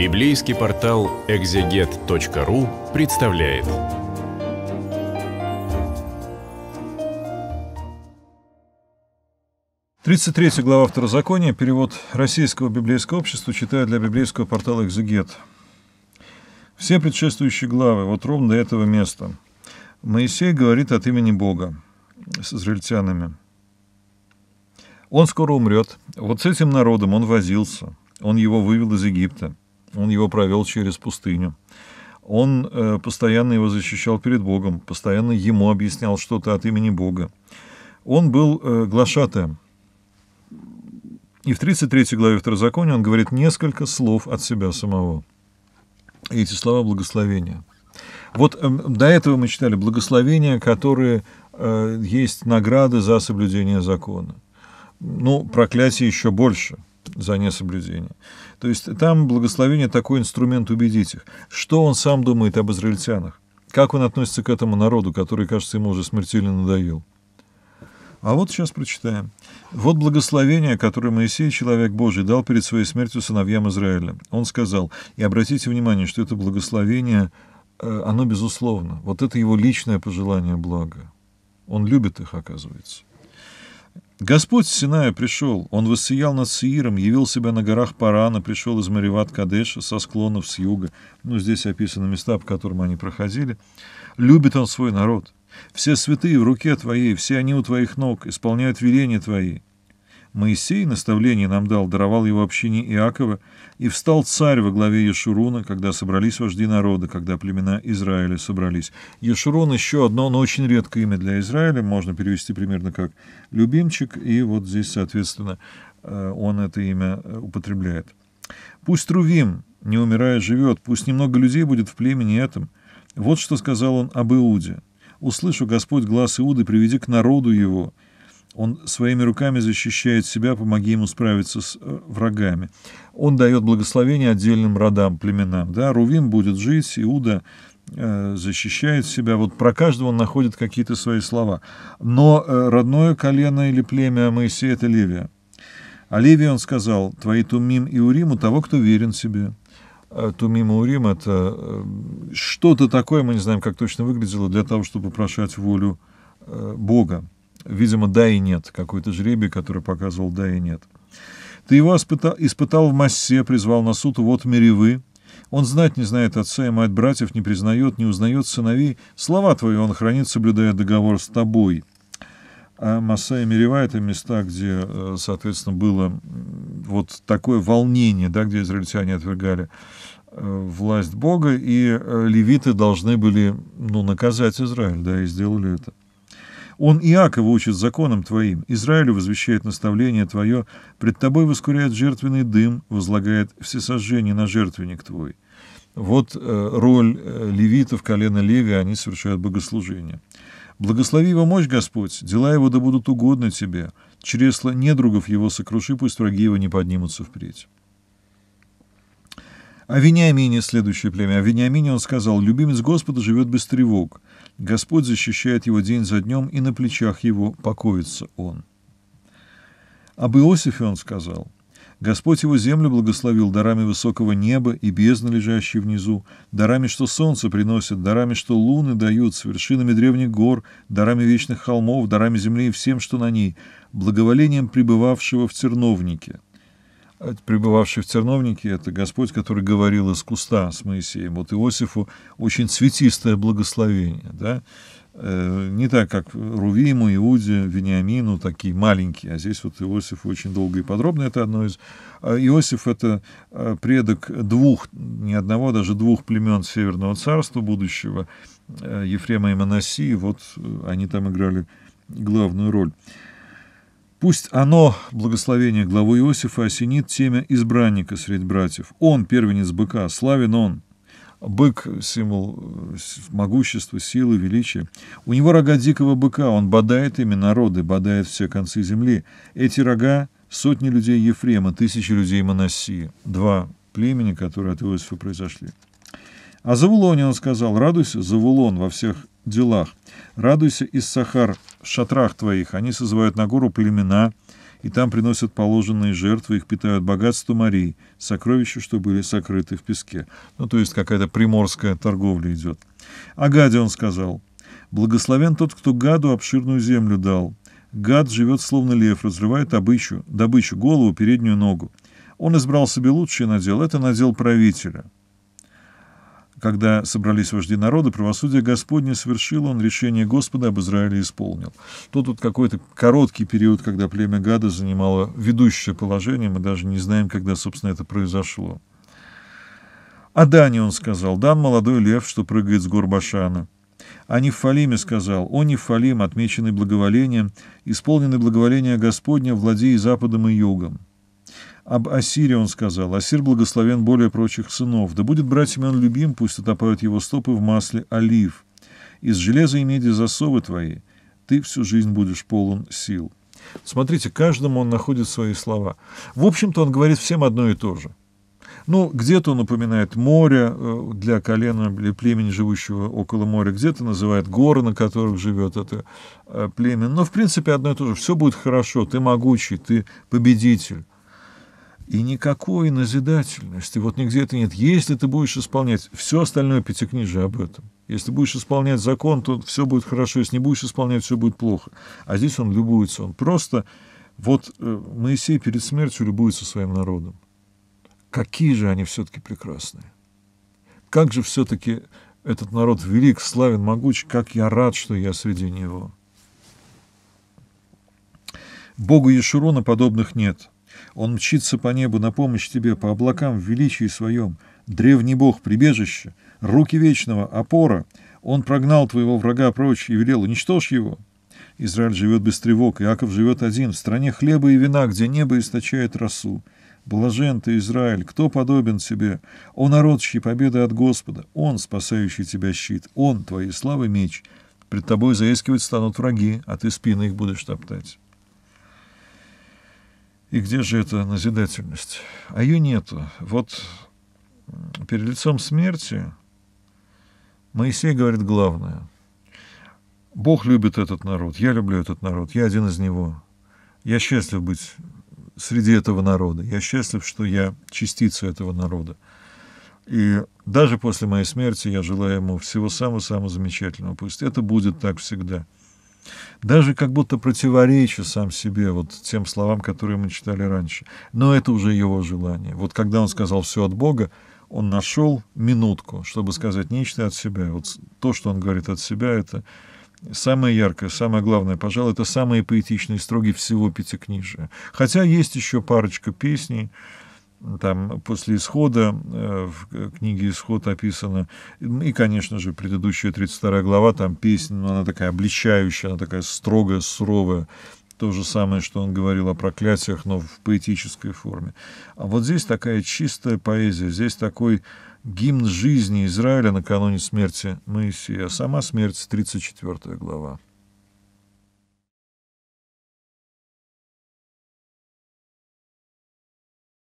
Библейский портал экзегет.ру представляет. Тридцать третья глава Второзакония, перевод российского библейского общества, читаю для библейского портала «Экзегет». Все предшествующие главы, вот ровно до этого места. Моисей говорит от имени Бога с израильтянами. Он скоро умрет. Вот с этим народом он возился. Он его вывел из Египта. Он его провел через пустыню. Он э, постоянно его защищал перед Богом, постоянно ему объяснял что-то от имени Бога. Он был э, глашатаем. И в 33 главе Второзакония он говорит несколько слов от себя самого. И эти слова благословения. Вот э, до этого мы читали благословения, которые э, есть награды за соблюдение закона. Ну, проклятие еще больше – за несоблюдение. То есть там благословение такой инструмент убедить их. Что он сам думает об израильтянах? Как он относится к этому народу, который, кажется, ему уже смертельно надоел? А вот сейчас прочитаем. «Вот благословение, которое Моисей, человек Божий, дал перед своей смертью сыновьям Израиля. Он сказал, и обратите внимание, что это благословение, э, оно безусловно. Вот это его личное пожелание блага. Он любит их, оказывается. Господь с Синая пришел, он воссиял над Сииром, явил себя на горах Парана, пришел из Мариват Кадеша, со склонов с юга. Ну, здесь описаны места, по которым они проходили. Любит он свой народ. Все святые в руке твоей, все они у твоих ног, исполняют веления твои. Моисей наставление нам дал, даровал его общине Иакова, и встал царь во главе Ешуруна, когда собрались вожди народа, когда племена Израиля собрались. Ешурун еще одно, но очень редкое имя для Израиля, можно перевести примерно как «любимчик», и вот здесь, соответственно, э, он это имя э, употребляет. «Пусть Рувим, не умирая, живет, пусть немного людей будет в племени этом». Вот что сказал он об Иуде. «Услышу Господь глаз Иуды, приведи к народу его» Он своими руками защищает себя, помоги ему справиться с э, врагами. Он дает благословение отдельным родам, племенам. Да? Рувим будет жить, Иуда э, защищает себя. Вот про каждого он находит какие-то свои слова. Но э, родное колено или племя Моисея – это Левия. А Левия он сказал, «Твои Тумим и Урим у того, кто верен себе». Тумим и Урим – это что-то такое, мы не знаем, как точно выглядело, для того, чтобы прошать волю Бога. Видимо, да и нет, какой-то жребий, который показывал да и нет. Ты его испытал, в массе, призвал на суд, вот миревы. Он знать не знает отца и мать братьев, не признает, не узнает сыновей. Слова твои он хранит, соблюдая договор с тобой. А Масса и Мерева — это места, где, э, соответственно, было вот такое волнение, да, где израильтяне отвергали э, власть Бога, и э, левиты должны были ну, наказать Израиль, да, и сделали это. Он Иакова учит законам твоим, Израилю возвещает наставление твое, пред тобой воскуряет жертвенный дым, возлагает всесожжение на жертвенник твой». Вот э, роль э, левитов, колена Леви, они совершают богослужение. «Благослови его мощь, Господь, дела его да будут угодны тебе, чресла недругов его сокруши, пусть враги его не поднимутся впредь». О Вениамине следующее племя. О Вениамине он сказал, «Любимец Господа живет без тревог. Господь защищает его день за днем, и на плечах его покоится он». Об Иосифе он сказал, «Господь его землю благословил дарами высокого неба и бездны, лежащей внизу, дарами, что солнце приносит, дарами, что луны дают, с вершинами древних гор, дарами вечных холмов, дарами земли и всем, что на ней, благоволением пребывавшего в терновнике» пребывавший в терновнике, это Господь, который говорил из куста с Моисеем. Вот Иосифу очень цветистое благословение, да, э, не так, как Рувиму, Иуде, Вениамину, такие маленькие, а здесь вот Иосиф очень долго и подробно, это одно из... А Иосиф — это а, предок двух, не одного, а даже двух племен Северного царства будущего, э, Ефрема и Манасии, вот э, они там играли главную роль. Пусть оно, благословение главы Иосифа, осенит семя избранника среди братьев. Он, первенец быка, славен он. Бык – символ э, могущества, силы, величия. У него рога дикого быка, он бодает ими народы, бодает все концы земли. Эти рога – сотни людей Ефрема, тысячи людей Моносии, два племени, которые от Иосифа произошли. О «А Завулоне он сказал, радуйся, Завулон, во всех делах, радуйся, Иссахар, в шатрах твоих. Они созывают на гору племена, и там приносят положенные жертвы, их питают богатство морей, сокровища, что были сокрыты в песке». Ну, то есть какая-то приморская торговля идет. Агаде он сказал, «Благословен тот, кто Гаду обширную землю дал. Гад живет, словно лев, разрывает добычу, добычу, голову, переднюю ногу. Он избрал себе лучшее надел, это надел правителя». Когда собрались вожди народа, правосудие Господне совершил он, решение Господа об Израиле исполнил. То вот какой-то короткий период, когда племя Гада занимало ведущее положение, мы даже не знаем, когда, собственно, это произошло. О «А Дане он сказал, «Дан молодой лев, что прыгает с гор Башана». «А О Нефалиме сказал, «О Нефалим, отмеченный благоволением, исполненный благоволение Господня, владей западом и югом». Об Асире он сказал, «Асир благословен более прочих сынов. Да будет братьями он любим, пусть отопают его стопы в масле олив. Из железа и меди засовы твои, ты всю жизнь будешь полон сил». Смотрите, каждому он находит свои слова. В общем-то, он говорит всем одно и то же. Ну, где-то он упоминает море э, для колена или племени, живущего около моря, где-то называет горы, на которых живет это э, племя. Но, в принципе, одно и то же. Все будет хорошо, ты могучий, ты победитель. И никакой назидательности вот нигде это нет. Если ты будешь исполнять все остальное пятикнижие об этом, если будешь исполнять закон, то все будет хорошо, если не будешь исполнять, все будет плохо. А здесь он любуется, он просто... Вот э, Моисей перед смертью любуется своим народом. Какие же они все-таки прекрасные. Как же все-таки этот народ велик, славен, могуч, как я рад, что я среди него. Богу Ешурона подобных нет — он мчится по небу на помощь тебе, по облакам в величии своем. Древний бог, прибежище, руки вечного, опора. Он прогнал твоего врага прочь и велел, уничтожь его. Израиль живет без тревог, Иаков живет один, в стране хлеба и вина, где небо источает росу. Блажен ты, Израиль, кто подобен тебе? О, народ, чьи победы от Господа! Он, спасающий тебя щит, он, твоей славы меч. Пред тобой заискивать станут враги, а ты спины их будешь топтать. И где же эта назидательность? А ее нету. Вот перед лицом смерти Моисей говорит главное. Бог любит этот народ, я люблю этот народ, я один из него. Я счастлив быть среди этого народа, я счастлив, что я частица этого народа. И даже после моей смерти я желаю ему всего самого-самого замечательного. Пусть это будет так всегда даже как будто противоречу сам себе, вот тем словам, которые мы читали раньше. Но это уже его желание. Вот когда он сказал «все от Бога», он нашел минутку, чтобы сказать нечто от себя. Вот то, что он говорит от себя, это самое яркое, самое главное, пожалуй, это самые поэтичные строги всего Пятикнижия. Хотя есть еще парочка песней, там после исхода, э, в книге «Исход» описано, и, конечно же, предыдущая 32 глава, там песня, но ну, она такая обличающая, она такая строгая, суровая, то же самое, что он говорил о проклятиях, но в поэтической форме. А вот здесь такая чистая поэзия, здесь такой гимн жизни Израиля накануне смерти Моисея, сама смерть, 34 глава.